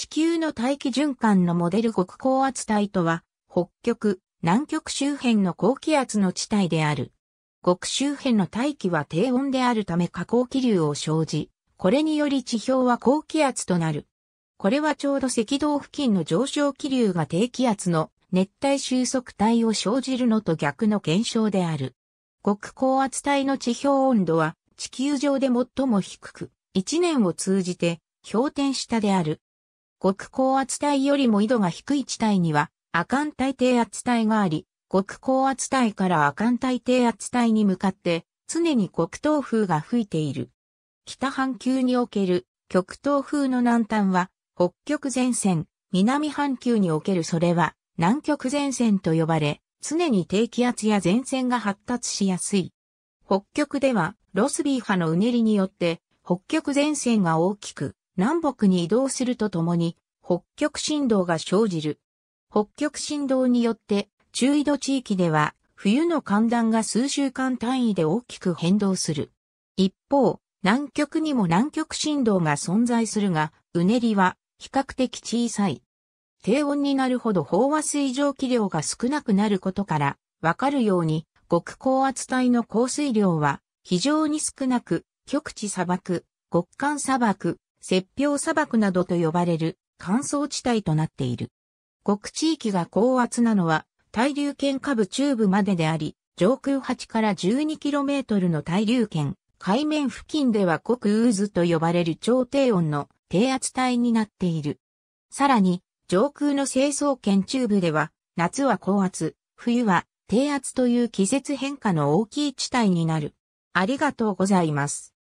地球の大気循環のモデル極高圧帯とは、北極、南極周辺の高気圧の地帯である。極周辺の大気は低温であるため下降気流を生じ、これにより地表は高気圧となる。これはちょうど赤道付近の上昇気流が低気圧の熱帯収束帯を生じるのと逆の現象である。極高圧帯の地表温度は地球上で最も低く、一年を通じて氷点下である。極高圧帯よりも緯度が低い地帯には、亜寒帯低圧帯があり、極高圧帯から亜寒帯低圧帯に向かって、常に極東風が吹いている。北半球における極東風の南端は、北極前線、南半球におけるそれは、南極前線と呼ばれ、常に低気圧や前線が発達しやすい。北極では、ロスビー波のうねりによって、北極前線が大きく、南北に移動するとともに、北極振動が生じる。北極振動によって、中緯度地域では、冬の寒暖が数週間単位で大きく変動する。一方、南極にも南極振動が存在するが、うねりは比較的小さい。低温になるほど飽和水蒸気量が少なくなることから、わかるように、極高圧帯の降水量は非常に少なく、極地砂漠、極寒砂漠、雪氷砂漠などと呼ばれる乾燥地帯となっている。極地域が高圧なのは、対流圏下部中部までであり、上空8から 12km の対流圏、海面付近では極渦と呼ばれる超低温の低圧帯になっている。さらに、上空の成層圏中部では、夏は高圧、冬は低圧という季節変化の大きい地帯になる。ありがとうございます。